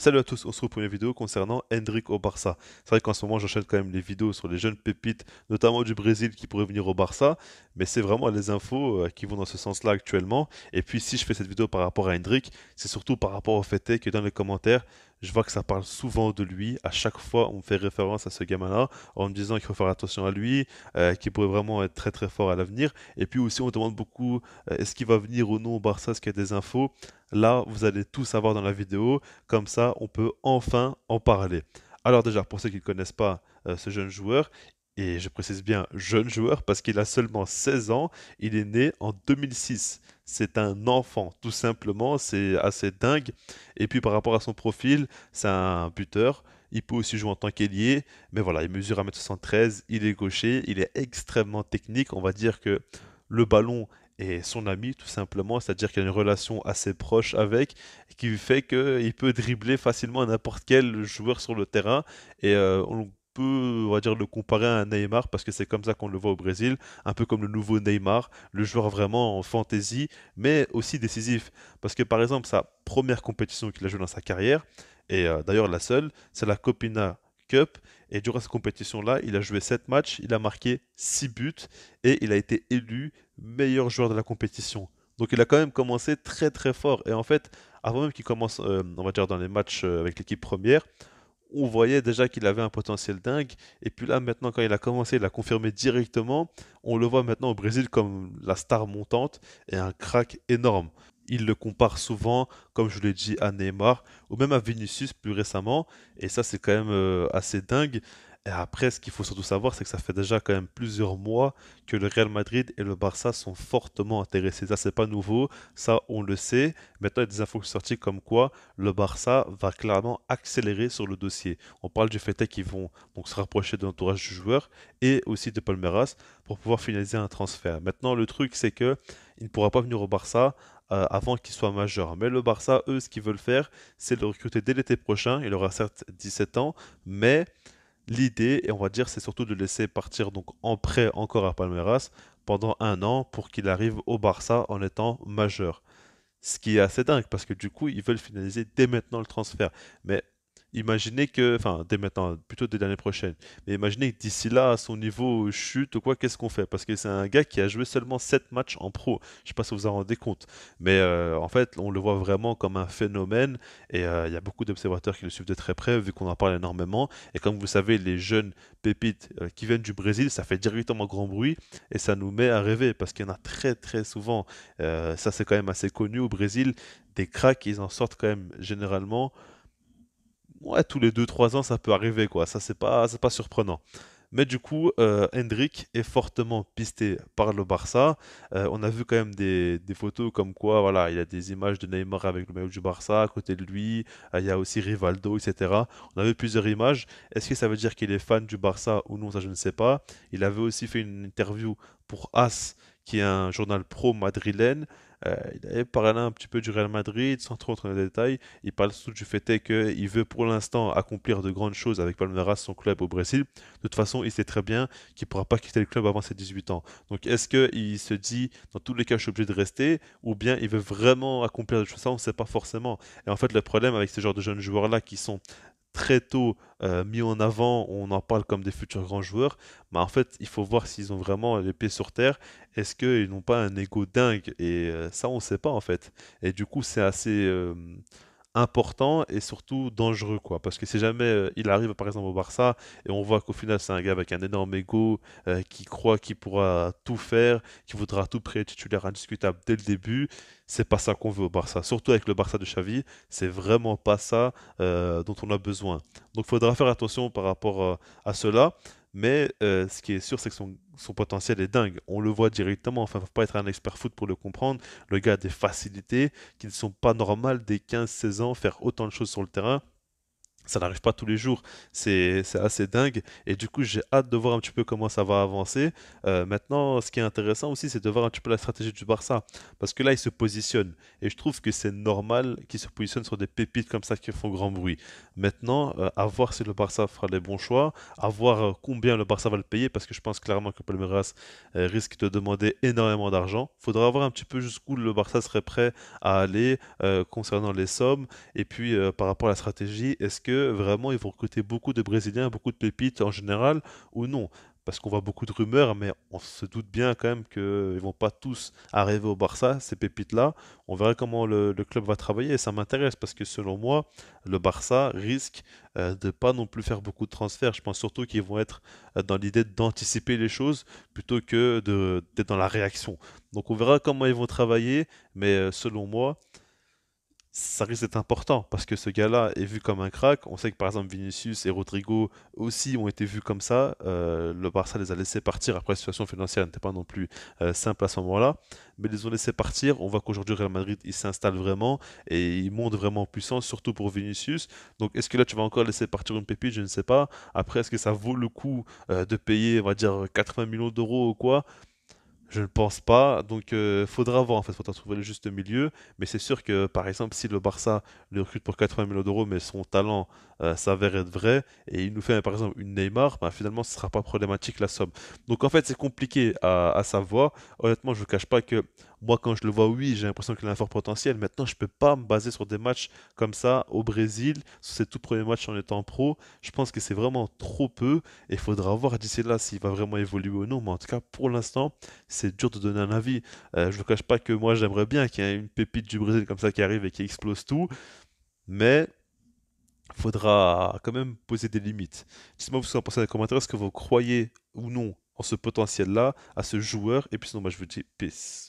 Salut à tous, on se retrouve pour une vidéo concernant Hendrik au Barça. C'est vrai qu'en ce moment j'enchaîne quand même les vidéos sur les jeunes pépites, notamment du Brésil qui pourraient venir au Barça, mais c'est vraiment les infos euh, qui vont dans ce sens-là actuellement. Et puis si je fais cette vidéo par rapport à Hendrik, c'est surtout par rapport au fait que dans les commentaires, je vois que ça parle souvent de lui. À chaque fois, on fait référence à ce gamin-là en me disant qu'il faut faire attention à lui, euh, qu'il pourrait vraiment être très très fort à l'avenir. Et puis aussi, on demande beaucoup euh, est-ce qu'il va venir ou non au Barça, est-ce qu'il y a des infos. Là, vous allez tout savoir dans la vidéo. Comme ça, on peut enfin en parler. Alors déjà, pour ceux qui ne connaissent pas euh, ce jeune joueur, et je précise bien jeune joueur parce qu'il a seulement 16 ans, il est né en 2006 c'est un enfant, tout simplement, c'est assez dingue. Et puis par rapport à son profil, c'est un buteur. Il peut aussi jouer en tant qu'ailier, mais voilà, il mesure 1m73, il est gaucher, il est extrêmement technique. On va dire que le ballon est son ami, tout simplement, c'est-à-dire qu'il a une relation assez proche avec, qui fait qu'il peut dribbler facilement n'importe quel joueur sur le terrain. Et euh, on peut, on va dire, le comparer à un Neymar parce que c'est comme ça qu'on le voit au Brésil, un peu comme le nouveau Neymar, le joueur vraiment en fantaisie, mais aussi décisif. Parce que par exemple, sa première compétition qu'il a jouée dans sa carrière, et euh, d'ailleurs la seule, c'est la Copina Cup. Et durant cette compétition-là, il a joué 7 matchs, il a marqué 6 buts et il a été élu meilleur joueur de la compétition. Donc il a quand même commencé très très fort. Et en fait, avant même qu'il commence, euh, on dans les matchs euh, avec l'équipe première, on voyait déjà qu'il avait un potentiel dingue. Et puis là, maintenant, quand il a commencé, il a confirmé directement. On le voit maintenant au Brésil comme la star montante et un crack énorme. Il le compare souvent, comme je l'ai dit, à Neymar ou même à Vinicius plus récemment. Et ça, c'est quand même euh, assez dingue. Et après, ce qu'il faut surtout savoir, c'est que ça fait déjà quand même plusieurs mois que le Real Madrid et le Barça sont fortement intéressés. Ça, c'est pas nouveau, ça, on le sait. Maintenant, il y a des infos sorties comme quoi le Barça va clairement accélérer sur le dossier. On parle du fait qu'ils vont donc se rapprocher de l'entourage du joueur et aussi de Palmeiras pour pouvoir finaliser un transfert. Maintenant, le truc, c'est que il ne pourra pas venir au Barça euh, avant qu'il soit majeur. Mais le Barça, eux, ce qu'ils veulent faire, c'est le recruter dès l'été prochain. Il aura certes 17 ans, mais L'idée, et on va dire, c'est surtout de laisser partir donc en prêt encore à Palmeiras pendant un an pour qu'il arrive au Barça en étant majeur. Ce qui est assez dingue parce que du coup, ils veulent finaliser dès maintenant le transfert. Mais imaginez que, enfin, dès maintenant, plutôt dès l'année prochaine, mais imaginez d'ici là, son niveau chute ou quoi, qu'est-ce qu'on fait Parce que c'est un gars qui a joué seulement 7 matchs en pro. Je ne sais pas si vous vous en rendez compte, mais euh, en fait, on le voit vraiment comme un phénomène et euh, il y a beaucoup d'observateurs qui le suivent de très près, vu qu'on en parle énormément. Et comme vous savez, les jeunes pépites euh, qui viennent du Brésil, ça fait directement grand bruit et ça nous met à rêver parce qu'il y en a très très souvent. ça, c'est quand même assez connu au Brésil. Des cracks, ils en sortent quand même généralement ouais, tous les 2-3 ans, ça peut arriver, quoi. Ça, c'est pas, c'est pas surprenant. Mais du coup, euh, Hendrik est fortement pisté par le Barça. Euh, on a vu quand même des, photos comme quoi, voilà, il y a des images de Neymar avec le maillot du Barça à côté de lui. Euh, il y a aussi Rivaldo, etc. On avait plusieurs images. Est-ce que ça veut dire qu'il est fan du Barça ou non Ça, je ne sais pas. Il avait aussi fait une interview pour As, qui est un journal pro madrilène. Euh, il parlait un petit peu du Real Madrid, sans trop entrer dans les détails. Il parle surtout du fait qu'il veut pour l'instant accomplir de grandes choses avec Palmeiras, son club au Brésil. De toute façon, il sait très bien qu'il ne pourra pas quitter le club avant ses 18 ans. Donc est-ce qu'il se dit, dans tous les cas, je suis obligé de rester, ou bien il veut vraiment accomplir des choses Ça, on ne sait pas forcément. Et en fait, le problème avec ce genre de jeunes joueurs-là qui sont très tôt euh, mis en avant, on en parle comme des futurs grands joueurs, mais en fait, il faut voir s'ils ont vraiment les pieds sur terre. Est-ce qu'ils n'ont pas un ego dingue Et euh, ça, on ne sait pas en fait. Et du coup, c'est assez, euh, important et surtout dangereux quoi parce que si jamais euh, il arrive par exemple au Barça et on voit qu'au final c'est un gars avec un énorme ego euh, qui croit qu'il pourra tout faire qui voudra tout prêt titulaire indiscutable dès le début c'est pas ça qu'on veut au Barça surtout avec le Barça de Xavi c'est vraiment pas ça euh, dont on a besoin donc faudra faire attention par rapport à cela mais euh, ce qui est sûr, c'est que son, potentiel est dingue. On le voit directement. Enfin, il ne faut pas être un expert foot pour le comprendre. Le gars a des facilités qui ne sont pas normales dès 15-16 ans, faire autant de choses sur le terrain ça n'arrive pas tous les jours, c'est assez dingue. Et du coup, j'ai hâte de voir un petit peu comment ça va avancer. Euh, maintenant, ce qui est intéressant aussi, c'est de voir un petit peu la stratégie du Barça. Parce que là, ils se positionnent. Et je trouve que c'est normal qu'ils se positionnent sur des pépites comme ça qui font grand bruit. Maintenant, euh, à voir si le Barça fera les bons choix, à voir euh, combien le Barça va le payer. Parce que je pense clairement que Palmeiras risque de demander énormément d'argent. Faudra voir un petit peu jusqu'où le Barça serait prêt à aller concernant les sommes. Et puis, par rapport à la stratégie, est-ce que vraiment ils vont recruter beaucoup de Brésiliens, beaucoup de pépites en général ou non parce qu'on voit beaucoup de rumeurs, mais on se doute bien quand même qu'ils vont pas tous arriver au Barça, ces pépites-là. On verra comment le, club va travailler et ça m'intéresse parce que selon moi, le Barça risque euh, de pas non plus faire beaucoup de transferts. Je pense surtout qu'ils vont être euh, dans l'idée d'anticiper les choses plutôt que d'être dans la réaction. Donc on verra comment ils vont travailler, mais euh, selon moi, ça risque d'être important parce que ce gars-là est vu comme un crack. On sait que par exemple Vinicius et Rodrigo aussi ont été vus comme ça. Euh, le Barça les a laissés partir. Après, la situation financière n'était pas non plus euh, simple à ce moment-là. Mais ils ont laissé partir. On voit qu'aujourd'hui, Real Madrid, il s'installe vraiment et il monte vraiment en puissance, surtout pour Vinicius. Donc, est-ce que là, tu vas encore laisser partir une pépite Je ne sais pas. Après, est-ce que ça vaut le coup euh, de payer, on va dire, 80 millions d'euros ou quoi je ne pense pas. Donc, euh, faudra voir en fait, faudra trouver le juste milieu. Mais c'est sûr que, par exemple, si le Barça le recrute pour 80 millions d'euros, mais son talent euh, s'avère être vrai, et il nous fait par exemple une Neymar, bah, finalement, ce sera pas problématique la somme. Donc, en fait, c'est compliqué à, à, savoir. Honnêtement, je ne cache pas que moi, quand je le vois, oui, j'ai l'impression qu'il a un fort potentiel. Maintenant, je ne peux pas me baser sur des matchs comme ça au Brésil, sur ses tout premiers matchs en étant pro. Je pense que c'est vraiment trop peu et il faudra voir d'ici là s'il va vraiment évoluer ou non. Mais en tout cas, pour l'instant, c'est dur de donner un avis. Euh, je ne cache pas que moi, j'aimerais bien qu'il y ait une pépite du Brésil comme ça qui arrive et qui explose tout. Mais il faudra quand même poser des limites. Dites-moi ce que vous en pensez dans les commentaires. Est-ce que vous croyez ou non en ce potentiel-là, à ce joueur Et puis sinon, moi, je vous dis peace.